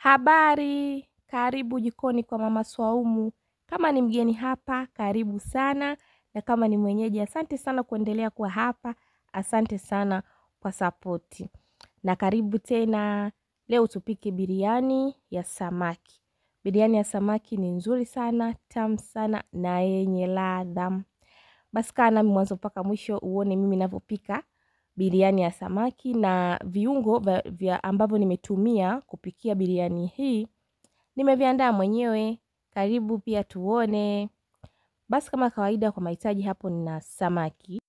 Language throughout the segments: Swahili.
Habari, karibu jikoni kwa mama Swaumu. Kama ni mgeni hapa, karibu sana, na kama ni mwenyeji, asante sana kuendelea kuwa hapa, asante sana kwa sapoti na karibu tena. Leo tupike biriani ya samaki. Biriani ya samaki ni nzuri sana, tamu sana na yenye ladha. Basi kaa nami mwanzo mpaka mwisho uone mimi navyopika biriani ya samaki na viungo vya ambavyo nimetumia kupikia biriani hii nimeviandaa mwenyewe. Karibu pia tuone. Basi kama kawaida kwa mahitaji hapo nina samaki.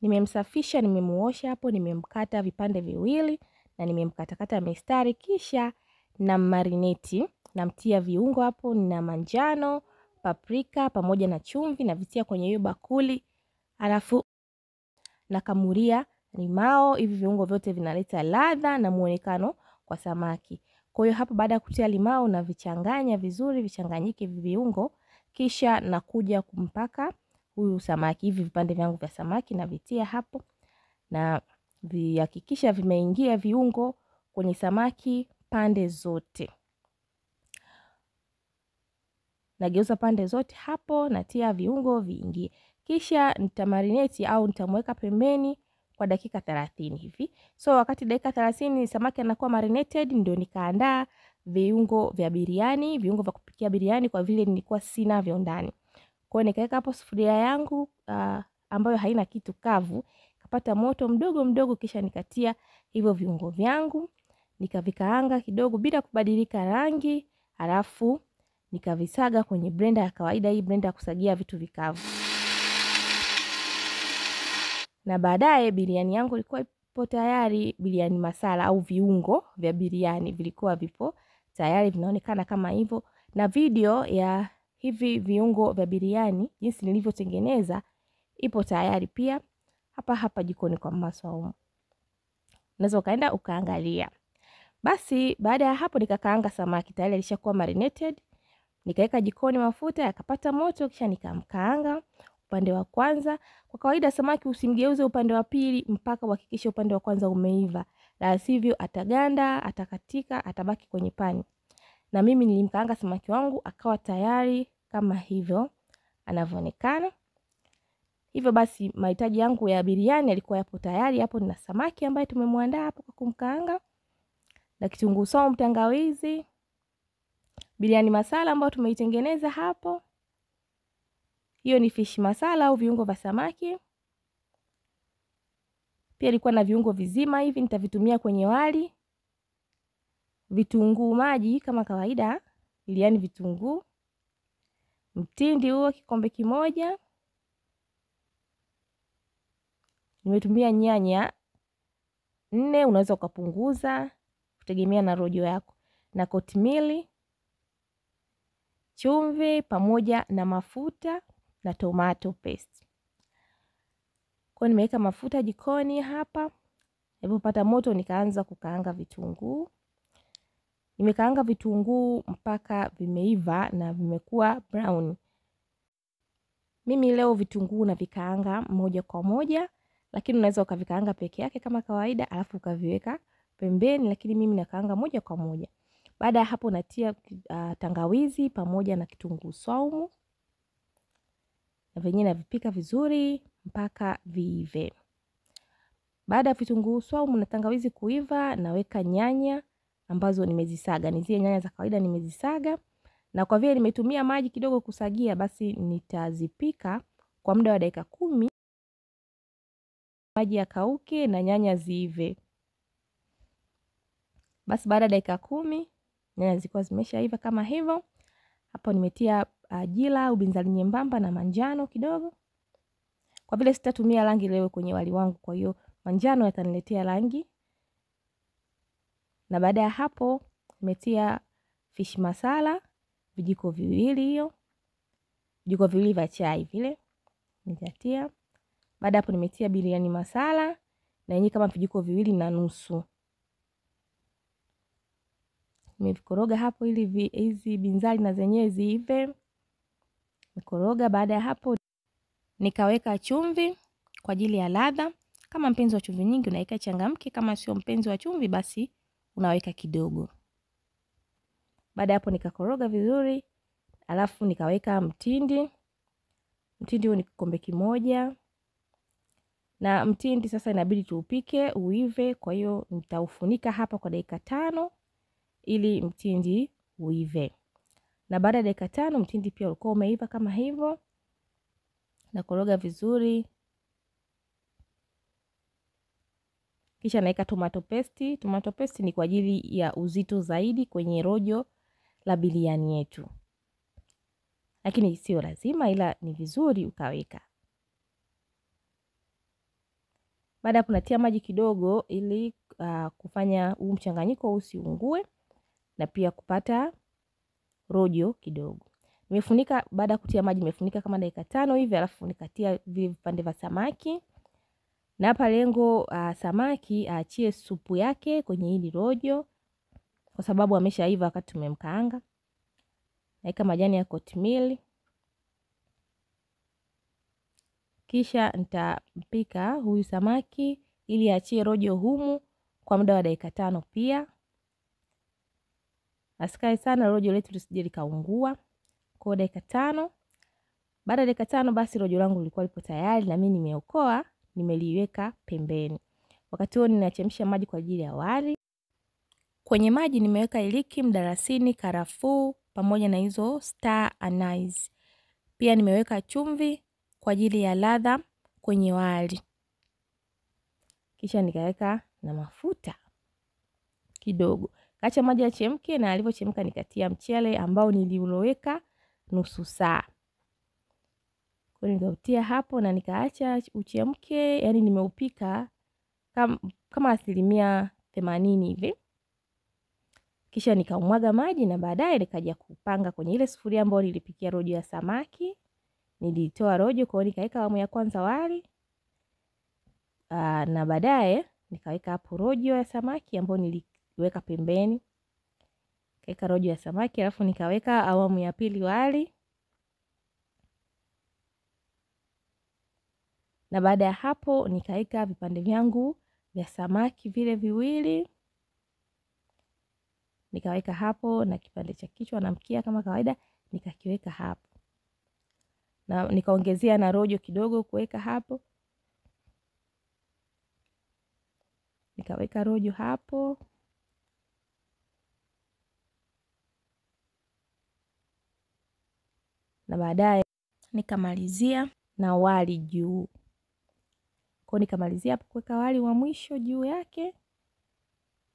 Nimemsafisha, nimemuosha hapo, nimemkata vipande viwili na nimemkatakata mistari kisha na marineti. Namtia viungo hapo na manjano, paprika pamoja na chumvi navitia kwenye hiyo bakuli. Alafu na kamuria, limao. Hivi viungo vyote vinaleta ladha na muonekano kwa samaki. Kwa hiyo hapo baada ya kutia limao na vichanganya vizuri, vichanganyike hivi viungo, kisha nakuja kumpaka huyu samaki. Hivi vipande vyangu vya samaki navitia hapo na vihakikisha vimeingia viungo kwenye samaki pande zote. Nageuza pande zote hapo, natia viungo viingie kisha nitamarineti au nitamweka pembeni kwa dakika 30 hivi. So wakati dakika 30 samaki anakuwa marinated, ndio nikaandaa viungo vya biriani, viungo vya kupikia biriani kwa vile nilikuwa sina vyo ndani. Kwa hiyo nikaweka hapo sufuria yangu uh, ambayo haina kitu kavu, kapata moto mdogo mdogo, kisha nikatia hivyo viungo vyangu, nikavikaanga kidogo bila kubadilika rangi, halafu nikavisaga kwenye blender ya kawaida, hii blender ya kusagia vitu vikavu na baadaye biriani yangu ilikuwa ipo tayari. Biriani masala au viungo vya biriani vilikuwa vipo tayari, vinaonekana kama hivyo, na video ya hivi viungo vya biriani jinsi nilivyotengeneza ipo tayari pia hapa hapa jikoni kwa Mama Saumu, unaweza ukaenda ukaangalia. Basi baada ya hapo nikakaanga samaki tayari alishakuwa marinated, nikaweka jikoni mafuta yakapata moto, kisha nikamkaanga upande wa kwanza. Kwa kawaida samaki usimgeuze upande wa pili mpaka uhakikishe upande wa kwanza umeiva, la sivyo ataganda, atakatika, atabaki kwenye pani. Na mimi nilimkaanga samaki wangu akawa tayari kama hivyo anavyoonekana. Hivyo basi mahitaji yangu ya biriani yalikuwa yapo tayari. Hapo nina samaki ambaye tumemwandaa hapo kwa kumkaanga na kitunguu saumu, tangawizi, biriani masala ambayo tumeitengeneza hapo. Hiyo ni fish masala au viungo vya samaki. Pia ilikuwa na viungo vizima hivi nitavitumia kwenye wali. Vitunguu maji kama kawaida, iliani vitunguu. Mtindi huo kikombe kimoja. Nimetumia nyanya nne, unaweza ukapunguza kutegemea na rojo yako, na kotimili, chumvi pamoja na mafuta na tomato paste. Kwa nimeweka mafuta jikoni hapa, nilipopata moto nikaanza kukaanga vitunguu. Nimekaanga vitunguu mpaka vimeiva na vimekuwa brown. Mimi leo vitunguu na vikaanga moja kwa moja, lakini unaweza ukavikaanga peke yake kama kawaida, alafu ukaviweka pembeni, lakini mimi nakaanga moja kwa moja. Baada ya hapo natia uh, tangawizi pamoja na kitunguu swaumu na vyenyewe navipika vizuri mpaka viive. Baada ya vitunguu swaumu na tangawizi kuiva, naweka nyanya ambazo nimezisaga, ni zile nyanya za kawaida nimezisaga, na kwa vile nimetumia maji kidogo kusagia, basi nitazipika kwa muda wa dakika kumi, maji yakauke na nyanya ziive. Basi baada ya dakika kumi nyanya zikuwa zimeshaiva kama hivyo. Hapo nimetia au binzali nyembamba na manjano kidogo. Kwa vile sitatumia rangi leo kwenye wali wangu, kwa hiyo manjano yataniletea rangi. Na baada ya hapo nimetia fish masala vijiko viwili, hiyo vijiko viwili vya chai vile nitatia. Baada hapo nimetia biriani masala na yenyewe kama vijiko viwili na nusu. Nimevikoroga hapo ili hizi binzari na zenyewe ziive nikoroga. Baada ya hapo, nikaweka chumvi kwa ajili ya ladha. Kama mpenzi wa chumvi nyingi unaweka changamke, kama sio mpenzi wa chumvi basi unaweka kidogo. Baada ya hapo, nikakoroga vizuri, alafu nikaweka mtindi. Mtindi huu ni kikombe kimoja, na mtindi sasa inabidi tuupike uive. Kwa hiyo nitaufunika hapa kwa dakika tano ili mtindi uive na baada ya dakika tano mtindi pia ulikuwa umeiva kama hivyo, koroga vizuri, kisha naweka tomato paste. Tomato paste ni kwa ajili ya uzito zaidi kwenye rojo la biriani yetu, lakini sio lazima, ila ni vizuri ukaweka. Baada ya kunatia maji kidogo, ili uh, kufanya huu mchanganyiko usiungue na pia kupata rojo kidogo. Nimefunika baada ya kutia maji, nimefunika kama dakika tano hivi, alafu nikatia vile vipande vya samaki. Na hapa lengo uh, samaki aachie uh, supu yake kwenye hili rojo kwa sababu ameshaiva wakati tumemkaanga. Naika majani ya kotimili, kisha nitampika huyu samaki ili aachie rojo humu kwa muda wa dakika tano pia asikae sana, rojo letu lisije likaungua. Kwa dakika tano. Baada ya dakika tano, basi rojo langu lilikuwa lipo tayari na mimi nimeokoa, nimeliweka pembeni. Wakati huo ninachemsha maji kwa ajili ya wali. Kwenye maji nimeweka iliki, mdalasini, karafuu pamoja na hizo star anise. Pia nimeweka chumvi kwa ajili ya ladha kwenye wali, kisha nikaweka na mafuta kidogo. Kacha maji yachemke, na alivyochemka nikatia mchele ambao niliuloweka nusu saa kwa hiyo nikautia hapo na nikaacha uchemke, yani nimeupika kama, kama asilimia themanini hivi, kisha nikaumwaga maji na baadaye nikaja kupanga kwenye ile sufuria ambayo nilipikia rojo ya samaki. Nilitoa rojo kwao, nikaweka awamu ya kwanza wali aa, na baadaye nikaweka hapo rojo ya samaki ambayo nili kuiweka pembeni, kaweka rojo ya samaki, alafu nikaweka awamu ya pili wali, na baada ya hapo nikaweka vipande vyangu vya samaki vile viwili nikaweka hapo, na kipande cha kichwa na mkia kama kawaida nikakiweka hapo, na nikaongezea na rojo kidogo kuweka hapo, nikaweka rojo hapo. na baadaye nikamalizia na wali juu. Kwa nikamalizia hapo kuweka wali wa mwisho juu yake.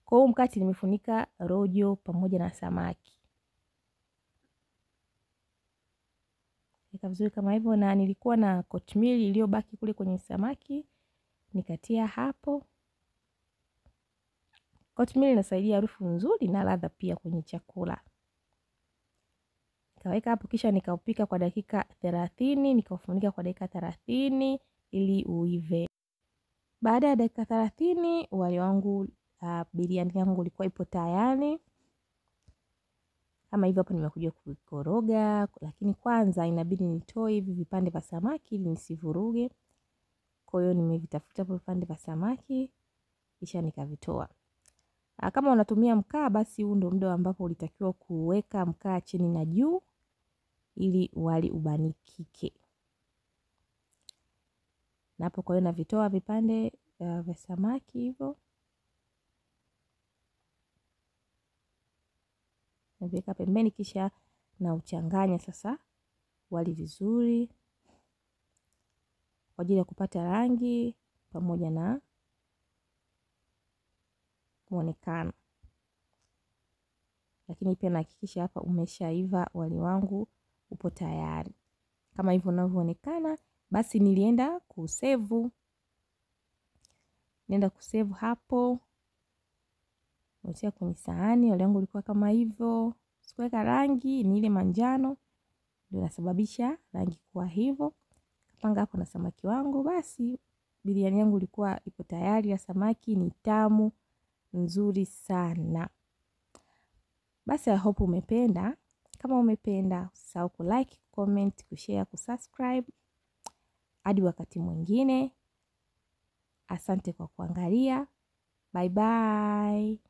Kwa huu mkate nimefunika rojo pamoja na samaki. Nika vizuri kama hivyo na nilikuwa na kotmili iliyobaki kule kwenye samaki nikatia hapo. kotmili inasaidia harufu nzuri na ladha pia kwenye chakula. Nikaweka hapo kisha nikaupika kwa dakika thelathini, nikaufunika kwa dakika thelathini ili uive. Baada ya dakika thelathini wali wangu uh, biriani yangu ilikuwa ipo tayari. Kama hivyo hapo nimekuja kukoroga lakini kwanza inabidi nitoe hivi vipande vya samaki ili nisivuruge. Kwa hiyo nimevitafuta vipande vya samaki kisha nikavitoa. Ah, kama unatumia mkaa, basi huu ndio muda ambapo ulitakiwa kuweka mkaa chini na juu ili wali ubanikike. Napo kwa hiyo navitoa vipande uh, vya samaki hivyo naviweka pembeni, kisha na uchanganya sasa wali vizuri kwa ajili ya kupata rangi pamoja na muonekano. Lakini pia nahakikisha hapa umeshaiva wali wangu upo tayari. Kama hivyo unavyoonekana, basi nilienda kusevu. Nenda kusevu hapo. Nitia kwenye sahani, wali wangu ulikuwa kama hivyo. Sikuweka rangi, ni ile manjano ndio inasababisha rangi kuwa hivyo. Kapanga hapo na samaki wangu, basi biriani yangu ilikuwa ipo tayari ya samaki ni tamu nzuri sana. Basi I hope umependa. Kama umependa, usahau kulike, kucomment, kushare, kusubscribe. Hadi wakati mwingine. Asante kwa kuangalia. Bye bye.